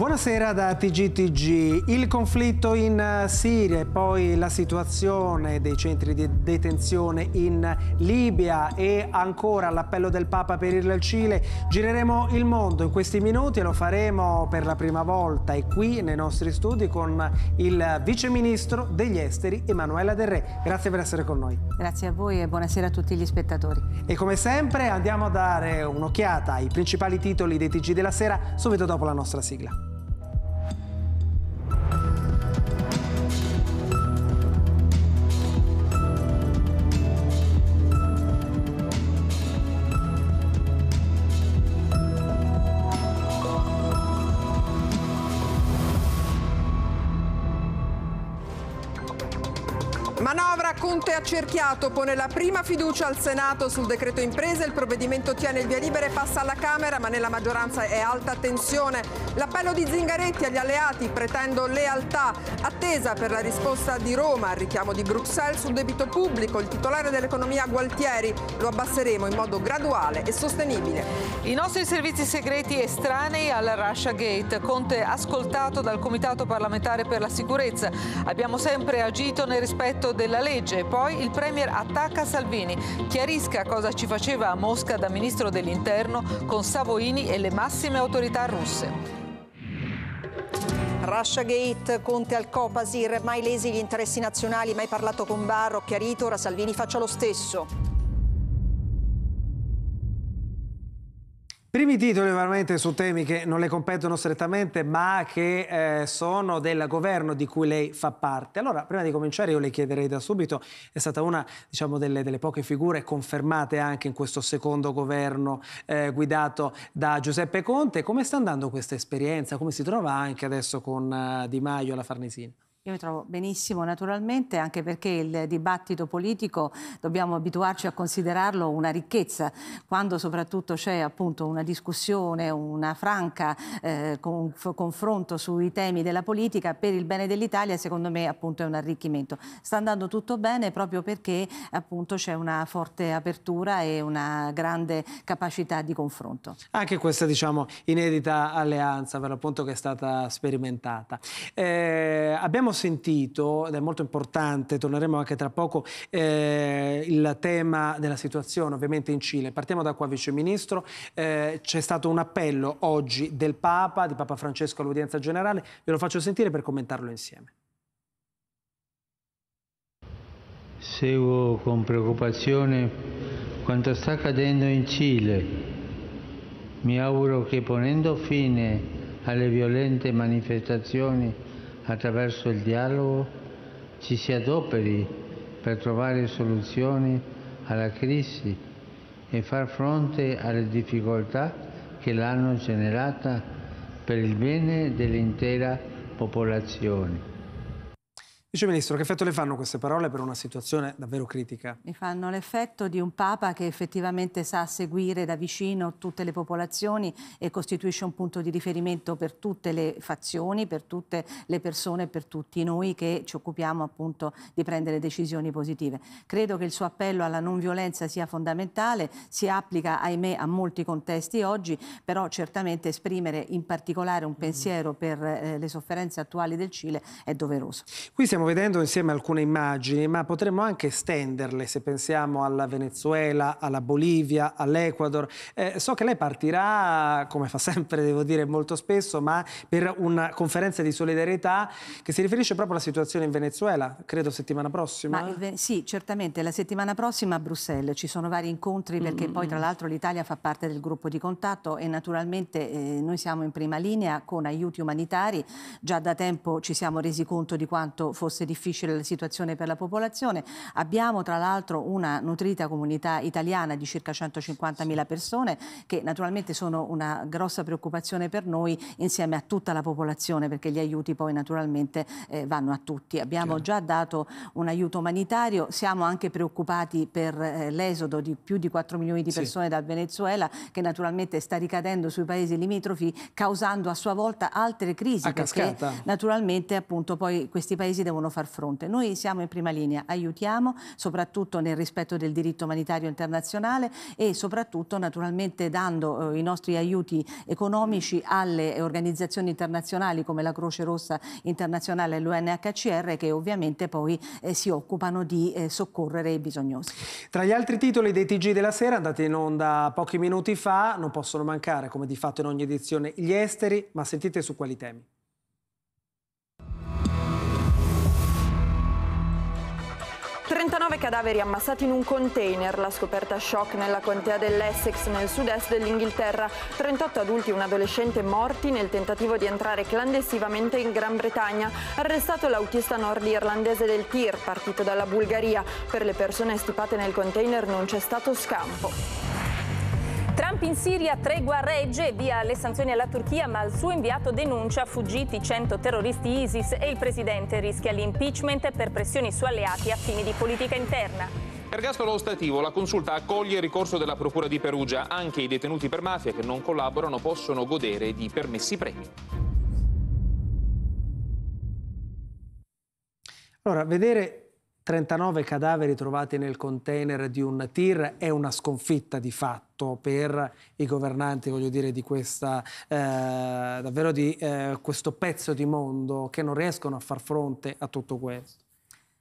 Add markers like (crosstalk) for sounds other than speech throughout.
Buonasera da TGTG. Il conflitto in eh, Siria e poi la situazione dei centri di detenzione in Libia e ancora l'appello del Papa per il Cile. Gireremo il mondo in questi minuti e lo faremo per la prima volta e qui nei nostri studi con il Vice Ministro degli Esteri Emanuela Del Re. Grazie per essere con noi. Grazie a voi e buonasera a tutti gli spettatori. E come sempre andiamo a dare un'occhiata ai principali titoli dei TG della sera subito dopo la nostra sigla. accerchiato pone la prima fiducia al Senato sul decreto imprese, il provvedimento tiene il via libera e passa alla Camera, ma nella maggioranza è alta tensione. L'appello di Zingaretti agli alleati pretendo lealtà, attesa per la risposta di Roma al richiamo di Bruxelles sul debito pubblico, il titolare dell'economia Gualtieri lo abbasseremo in modo graduale e sostenibile. I nostri servizi segreti estranei al Russia Gate, Conte ascoltato dal Comitato parlamentare per la sicurezza. Abbiamo sempre agito nel rispetto della legge, poi poi il Premier attacca Salvini, chiarisca cosa ci faceva a Mosca da Ministro dell'Interno con Savoini e le massime autorità russe. Russia Gate, Conte al Copasir, mai lesi gli interessi nazionali, mai parlato con Barro, chiarito, ora Salvini faccia lo stesso. Primi titoli veramente su temi che non le competono strettamente ma che eh, sono del governo di cui lei fa parte. Allora, prima di cominciare io le chiederei da subito, è stata una diciamo, delle, delle, poche figure confermate anche in questo secondo governo eh, guidato da Giuseppe Conte. Come sta andando questa esperienza? Come si trova anche adesso con uh, Di Maio alla Farnesina? Io mi trovo benissimo naturalmente anche perché il dibattito politico dobbiamo abituarci a considerarlo una ricchezza quando soprattutto c'è appunto una discussione, una franca eh, conf confronto sui temi della politica per il bene dell'Italia secondo me appunto è un arricchimento. Sta andando tutto bene proprio perché appunto c'è una forte apertura e una grande capacità di confronto. Anche questa diciamo inedita alleanza per l'appunto che è stata sperimentata. Eh, abbiamo abbiamo sentito, ed è molto importante, torneremo anche tra poco, eh, il tema della situazione ovviamente in Cile. Partiamo da qua, Vice Ministro. Eh, c'è stato un appello oggi del Papa, di Papa Francesco all'udienza generale. Ve lo faccio sentire per commentarlo insieme. Seguo con preoccupazione quanto sta accadendo in Cile. Mi auguro che ponendo fine alle violente manifestazioni attraverso il dialogo, ci si adoperi per trovare soluzioni alla crisi e far fronte alle difficoltà che l'hanno generata per il bene dell'intera popolazione. Vice Ministro, che effetto le fanno queste parole per una situazione davvero critica? Mi fanno l'effetto di un Papa che effettivamente sa seguire da vicino tutte le popolazioni e costituisce un punto di riferimento per tutte le fazioni, per tutte le persone, per tutti noi che ci occupiamo appunto di prendere decisioni positive. Credo che il suo appello alla non violenza sia fondamentale, si applica ahimè a molti contesti oggi, però certamente esprimere in particolare un mm. pensiero per eh, le sofferenze attuali del Cile è doveroso. Qui siamo stiamo vedendo insieme alcune immagini, ma potremmo anche estenderle se pensiamo alla Venezuela, alla Bolivia, all'Ecuador. Eh, so che lei partirà, come fa (laughs) sempre, devo dire molto spesso, ma per una conferenza di solidarietà che si riferisce proprio alla situazione in Venezuela, credo settimana prossima. Ma, sì, certamente, la settimana prossima a Bruxelles ci sono vari incontri perché mm. poi mm, tra mm. l'altro l'Italia fa parte del gruppo di contatto e naturalmente eh, noi siamo in prima linea con aiuti umanitari, già da tempo ci siamo resi conto di quanto fosse fosse difficile la situazione per la popolazione. Abbiamo tra l'altro una nutrita comunità italiana di circa 150.000 persone che naturalmente sono una grossa preoccupazione per noi insieme a tutta la popolazione perché gli aiuti poi naturalmente eh, vanno a tutti. Abbiamo certo. già dato un aiuto umanitario, siamo anche preoccupati per eh, l'esodo di più di 4 milioni di persone sì. dal Venezuela che naturalmente sta ricadendo sui paesi limitrofi causando a sua volta altre crisi a perché cascata. naturalmente appunto poi questi paesi devono devono far fronte. Noi siamo in prima linea, aiutiamo soprattutto nel rispetto del diritto umanitario internazionale e soprattutto naturalmente dando eh, i nostri aiuti economici alle organizzazioni internazionali come la Croce Rossa Internazionale e l'UNHCR che ovviamente poi eh, si occupano di eh, soccorrere i bisognosi. Tra gli altri titoli dei TG della sera andati in onda pochi minuti fa, non possono mancare come di fatto in ogni edizione gli esteri, ma sentite su quali temi. 39 cadaveri ammassati in un container, la scoperta shock nella contea dell'Essex nel sud-est dell'Inghilterra, 38 adulti e un adolescente morti nel tentativo di entrare clandestivamente in Gran Bretagna, arrestato l'autista nordirlandese del TIR partito dalla Bulgaria, per le persone stipate nel container non c'è stato scampo. Trump in Siria, tregua regge, via le sanzioni alla Turchia, ma il suo inviato denuncia fuggiti 100 terroristi ISIS e il presidente rischia l'impeachment per pressioni su alleati a fini di politica interna. Ergastolo Ostativo, la consulta accoglie il ricorso della Procura di Perugia. Anche i detenuti per mafia che non collaborano possono godere di permessi premi. Allora, vedere 39 cadaveri trovati nel container di un tir è una sconfitta di fatto per i governanti, voglio dire, di, questa, eh, davvero di eh, questo pezzo di mondo che non riescono a far fronte a tutto questo.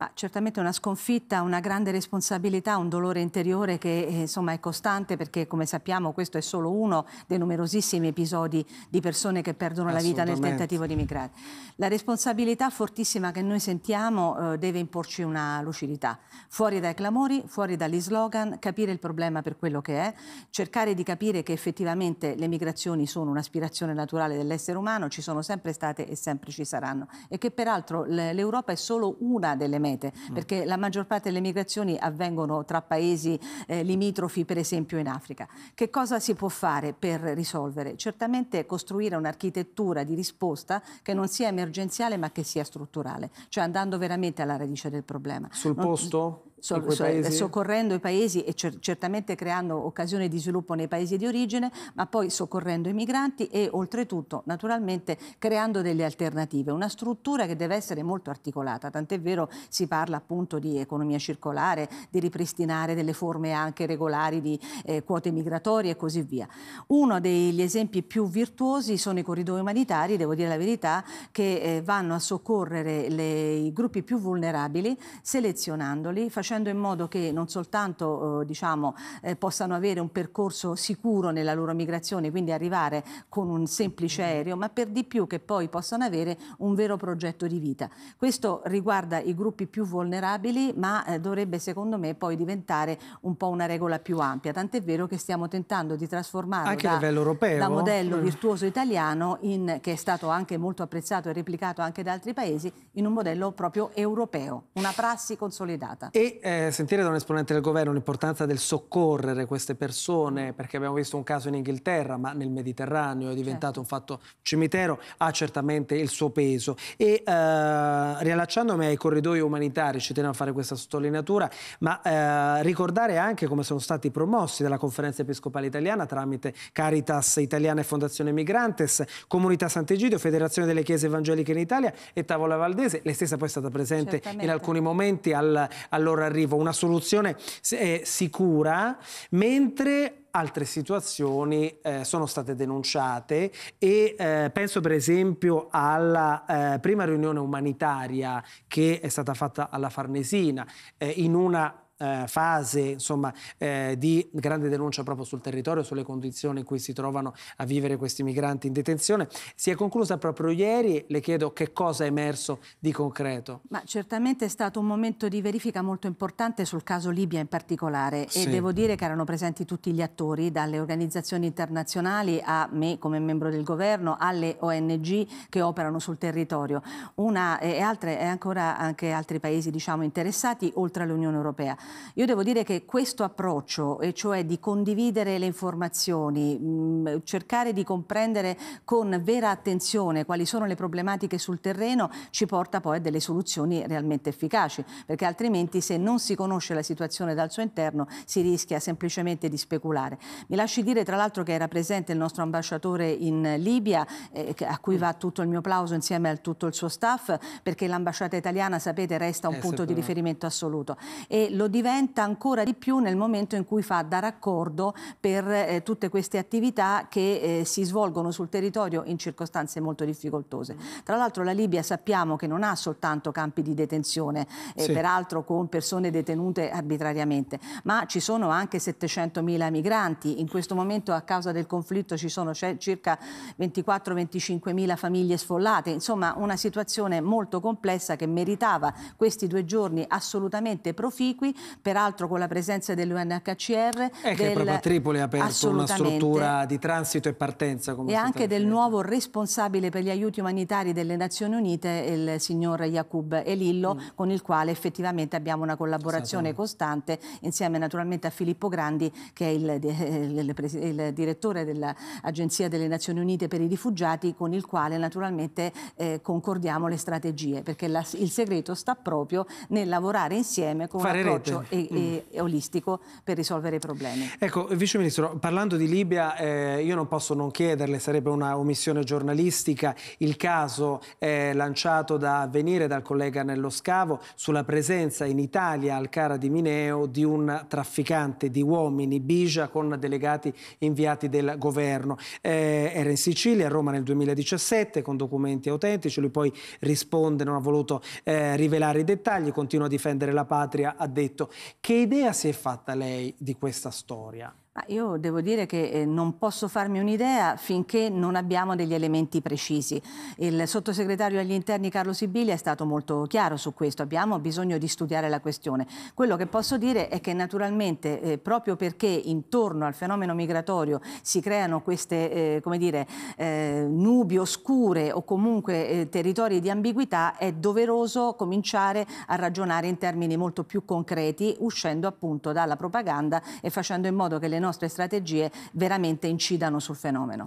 Ma certamente una sconfitta, una grande responsabilità, un dolore interiore che eh, insomma, è costante perché come sappiamo questo è solo uno dei numerosissimi episodi di persone che perdono la vita nel tentativo di migrare. La responsabilità fortissima che noi sentiamo eh, deve imporci una lucidità, fuori dai clamori, fuori dagli slogan, capire il problema per quello che è, cercare di capire che effettivamente le migrazioni sono un'aspirazione naturale dell'essere umano, ci sono sempre state e sempre ci saranno e che peraltro l'Europa è solo una delle mete Assolutamente, mm. perché la maggior parte delle migrazioni avvengono tra paesi eh, limitrofi, per esempio in Africa. Che cosa si può fare per risolvere? Certamente costruire un'architettura di risposta che non sia emergenziale ma che sia strutturale, cioè andando veramente alla radice del problema. Sul posto? non... posto? So, eh, so, soccorrendo i paesi e cer certamente creando occasioni di sviluppo nei paesi di origine, ma poi soccorrendo i migranti e oltretutto naturalmente creando delle alternative, una struttura che deve essere molto articolata, tant'è vero si parla appunto di economia circolare, di ripristinare delle forme anche regolari di eh, quote migratorie e così via. Uno degli esempi più virtuosi sono i corridoi umanitari, devo dire la verità, che eh, vanno a soccorrere le, i gruppi più vulnerabili selezionandoli, facendo facendo in modo che non soltanto eh, diciamo, eh, possano avere un percorso sicuro nella loro migrazione, quindi arrivare con un semplice aereo, ma per di più che poi possano avere un vero progetto di vita. Questo riguarda i gruppi più vulnerabili, ma eh, dovrebbe secondo me poi diventare un po' una regola più ampia, tant'è vero che stiamo tentando di trasformare anche da, a livello europeo. da modello virtuoso italiano, in, che è stato anche molto apprezzato e replicato anche da altri paesi, in un modello proprio europeo, una prassi consolidata. E eh, sentire da un esponente del governo l'importanza del soccorrere queste persone, mm. perché abbiamo visto un caso in Inghilterra, ma nel Mediterraneo è diventato certo. un fatto cimitero, ha certamente il suo peso. E eh, riallacciandomi ai corridoi umanitari, ci tenevo a fare questa sottolineatura, ma eh, ricordare anche come sono stati promossi dalla Conferenza Episcopale Italiana tramite Caritas Italiana e Fondazione Migrantes, Comunità Sant'Egidio, Federazione delle Chiese Evangeliche in Italia e Tavola Valdese. Lei stessa poi è stata presente certamente. in alcuni momenti al, all'ora all'arrivo una soluzione eh, sicura, mentre altre situazioni eh, sono state denunciate e eh, penso per esempio alla eh, prima riunione umanitaria che è stata fatta alla Farnesina eh, in una eh, fase insomma, eh, di grande denuncia proprio sul territorio, sulle condizioni in cui si trovano a vivere questi migranti in detenzione, si è conclusa proprio ieri. Le chiedo che cosa è emerso di concreto. Ma certamente è stato un momento di verifica molto importante sul caso Libia in particolare sì. e devo dire che erano presenti tutti gli attori, dalle organizzazioni internazionali a me come membro del governo, alle ONG che operano sul territorio. Una eh, e altre e ancora anche altri paesi diciamo, interessati oltre all'Unione Europea. Io devo dire che questo approccio, e cioè di condividere le informazioni, mh, mm, cercare di comprendere con vera attenzione quali sono le problematiche sul terreno, ci porta poi a delle soluzioni realmente efficaci, perché altrimenti se non si conosce la situazione dal suo interno si rischia semplicemente di speculare. Mi lasci dire tra l'altro che era presente il nostro ambasciatore in Libia, eh, a cui va tutto il mio applauso insieme a tutto il suo staff, perché l'ambasciata italiana, sapete, resta un eh, punto di riferimento assoluto. E lo dico diventa ancora di più nel momento in cui fa da raccordo per eh, tutte queste attività che eh, si svolgono sul territorio in circostanze molto difficoltose. Tra l'altro la Libia sappiamo che non ha soltanto campi di detenzione, eh, sì. peraltro con persone detenute arbitrariamente, ma ci sono anche 700.000 migranti. In questo momento a causa del conflitto ci sono circa 24-25.000 famiglie sfollate. Insomma una situazione molto complessa che meritava questi due giorni assolutamente proficui peraltro con la presenza dell'UNHCR. Eh, è che proprio Tripoli ha aperto una struttura di transito e partenza. e anche del nuovo responsabile per gli aiuti umanitari delle Nazioni Unite, il signor Jakub Elillo, mm. con il quale effettivamente abbiamo una collaborazione costante, insieme naturalmente a Filippo Grandi, che è il, eh, il, il direttore dell'Agenzia delle Nazioni Unite per i rifugiati, con il quale naturalmente eh, concordiamo le strategie, perché la, il segreto sta proprio nel lavorare insieme con un approccio e, mm. e, olistico per risolvere i problemi. Ecco, Vice Ministro, parlando di Libia, eh, io non posso non chiederle, sarebbe una omissione giornalistica, il caso eh, lanciato da venire dal collega Nello Scavo sulla presenza in Italia al Cara di Mineo di un trafficante di uomini, Bija, con delegati inviati del governo. Eh, era in Sicilia, a Roma nel 2017, con documenti autentici, lui poi risponde, non ha voluto eh, rivelare i dettagli, continua a difendere la patria, ha detto scritto. Che idea si è fatta lei di questa storia? Io devo dire che eh, non posso farmi un'idea finché non abbiamo degli elementi precisi. Il sottosegretario agli interni Carlo Sibili è stato molto chiaro su questo, abbiamo bisogno di studiare la questione. Quello che posso dire è che naturalmente eh, proprio perché intorno al fenomeno migratorio si creano queste eh, come dire, eh, nubi oscure o comunque eh, territori di ambiguità è doveroso cominciare a ragionare in termini molto più concreti uscendo appunto dalla propaganda e facendo in modo che le nostre nostre strategie veramente incidano sul fenomeno.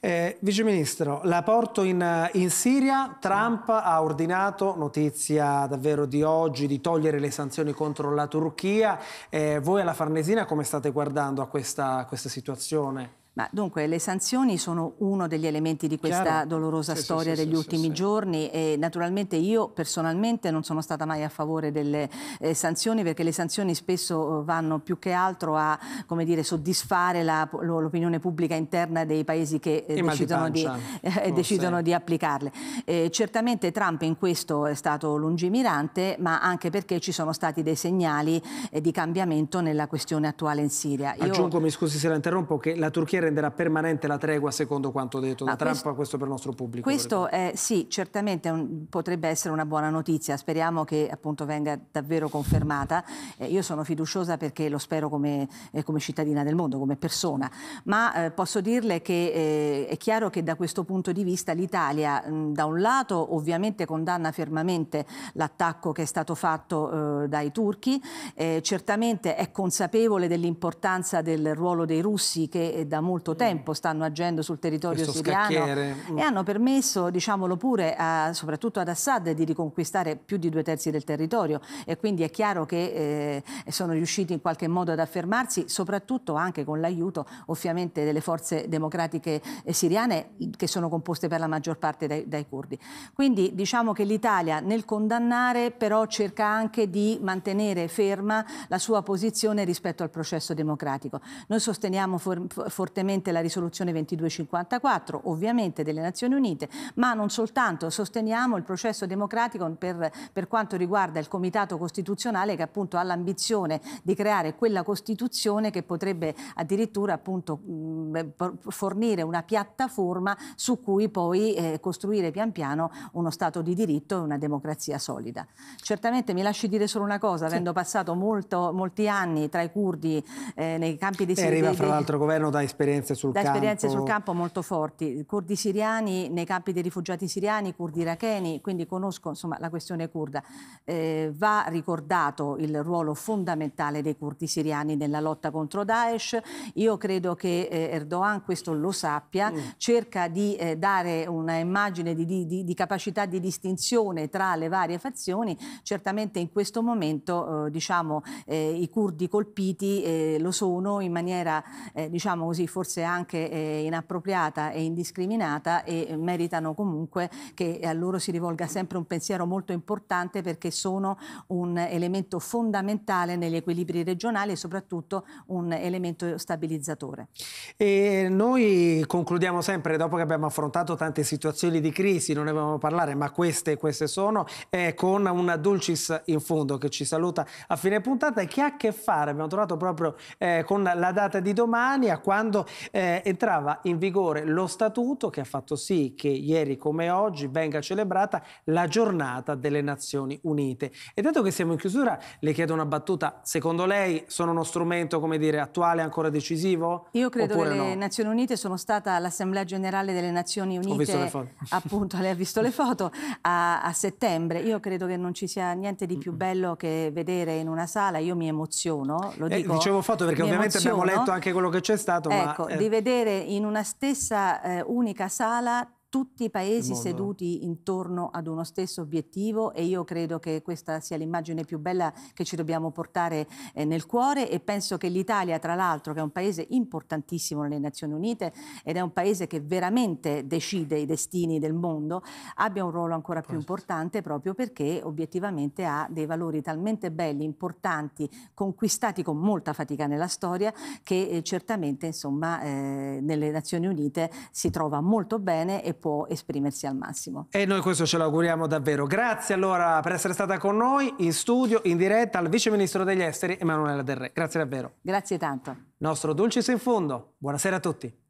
Eh, Vice Ministro, la porto in, in Siria, Trump mm. ha ordinato, notizia davvero di oggi, di togliere le sanzioni contro la Turchia. Eh, voi alla Farnesina come state guardando a questa, a questa situazione? Ma dunque le sanzioni sono uno degli elementi di questa Chiaro. dolorosa sì, storia sì, degli sì, ultimi giorni e naturalmente io personalmente non sono stata mai a favore delle eh, sanzioni perché le sanzioni spesso eh, vanno più che altro a dire, soddisfare l'opinione pubblica interna dei paesi che eh, decidono, di, (laughs) eh, oh, decidono di, applicarle. Eh, certamente Trump in questo è stato lungimirante ma anche perché ci sono stati dei segnali eh, di cambiamento nella questione attuale in Siria. Aggiungo, mi scusi se la interrompo, che la Turchia renderà permanente la tregua secondo quanto detto da questo, Trump, questo per il nostro pubblico. Questo è, sì, certamente un, potrebbe essere una buona notizia, speriamo che appunto venga davvero confermata. Eh, io sono fiduciosa perché lo spero come, eh, come cittadina del mondo, come persona, ma eh, posso dirle che eh, è chiaro che da questo punto di vista l'Italia mh, da un lato ovviamente condanna fermamente l'attacco che è stato fatto eh, dai turchi, eh, certamente è consapevole dell'importanza del ruolo dei russi che da molto molto mm. tempo stanno agendo sul territorio Questo siriano mm. e hanno permesso, diciamolo pure, a, soprattutto ad Assad di riconquistare più di due terzi del territorio e quindi è chiaro che eh, sono riusciti in qualche modo ad affermarsi, soprattutto anche con l'aiuto ovviamente delle forze democratiche eh, siriane che sono composte per la maggior parte dai, dai curdi. Quindi diciamo che l'Italia nel condannare però cerca anche di mantenere ferma la sua posizione rispetto al processo democratico. Noi sosteniamo for fortemente recentemente la risoluzione 2254, ovviamente delle Nazioni Unite, ma non soltanto, sosteniamo il processo democratico per, per quanto riguarda il Comitato Costituzionale che appunto ha l'ambizione di creare quella Costituzione che potrebbe addirittura appunto mh, eh, fornire una piattaforma su cui poi eh, costruire pian piano uno Stato di diritto e una democrazia solida. Certamente mi lasci dire solo una cosa, avendo passato molto, molti anni tra i curdi eh, nei campi di... E arriva fra l'altro governo da esperienza esperienze sul da campo. esperienze sul campo molto forti. Curdi siriani nei campi dei rifugiati siriani, curdi iracheni, quindi conosco insomma, la questione kurda. Eh, va ricordato il ruolo fondamentale dei curdi siriani nella lotta contro Daesh. Io credo che eh, Erdogan questo lo sappia, mm. cerca di eh, dare una immagine di, di, di, capacità di distinzione tra le varie fazioni. Certamente in questo momento eh, diciamo, eh, i curdi colpiti eh, lo sono in maniera diciamo così, forse forse anche eh, inappropriata e indiscriminata e eh, meritano comunque che eh, a loro si rivolga sempre un pensiero molto importante perché sono un elemento fondamentale negli equilibri regionali e soprattutto un elemento stabilizzatore. E noi concludiamo sempre, dopo che abbiamo affrontato tante situazioni di crisi, non ne volevamo parlare, ma queste, queste sono, eh, con una Dulcis in fondo che ci saluta a fine puntata e che ha a che fare, abbiamo trovato proprio eh, con la data di domani, a quando eh, entrava in vigore lo statuto che ha fatto sì che ieri come oggi venga celebrata la giornata delle Nazioni Unite. E dato che siamo in chiusura, le chiedo una battuta. Secondo lei sono uno strumento, come dire, attuale, ancora decisivo? Io credo che no? le Nazioni Unite sono stata all'Assemblea Generale delle Nazioni Unite, (laughs) appunto, lei ha visto le foto, a, a settembre. Io credo che non ci sia niente di più bello che vedere in una sala. Io mi emoziono, lo eh, dico. Eh, dicevo foto perché ovviamente emoziono. abbiamo letto anche quello che c'è stato, ecco, ma ecco, eh, di vedere in una stessa eh, unica sala tutti i paesi seduti intorno ad uno stesso obiettivo e io credo che questa sia l'immagine più bella che ci dobbiamo portare eh, nel cuore e penso che l'Italia, tra l'altro, che è un paese importantissimo nelle Nazioni Unite ed è un paese che veramente decide i destini del mondo, abbia un ruolo ancora più certo. importante proprio perché obiettivamente ha dei valori talmente belli, importanti, conquistati con molta fatica nella storia che eh, certamente insomma eh, nelle Nazioni Unite si trova molto bene e può esprimersi al massimo. E noi questo ce lo auguriamo davvero. Grazie allora per essere stata con noi in studio, in diretta, al Vice Ministro degli Esteri Emanuela Del Re. Grazie davvero. Grazie tanto. Nostro Dulcis in fondo. Buonasera a tutti.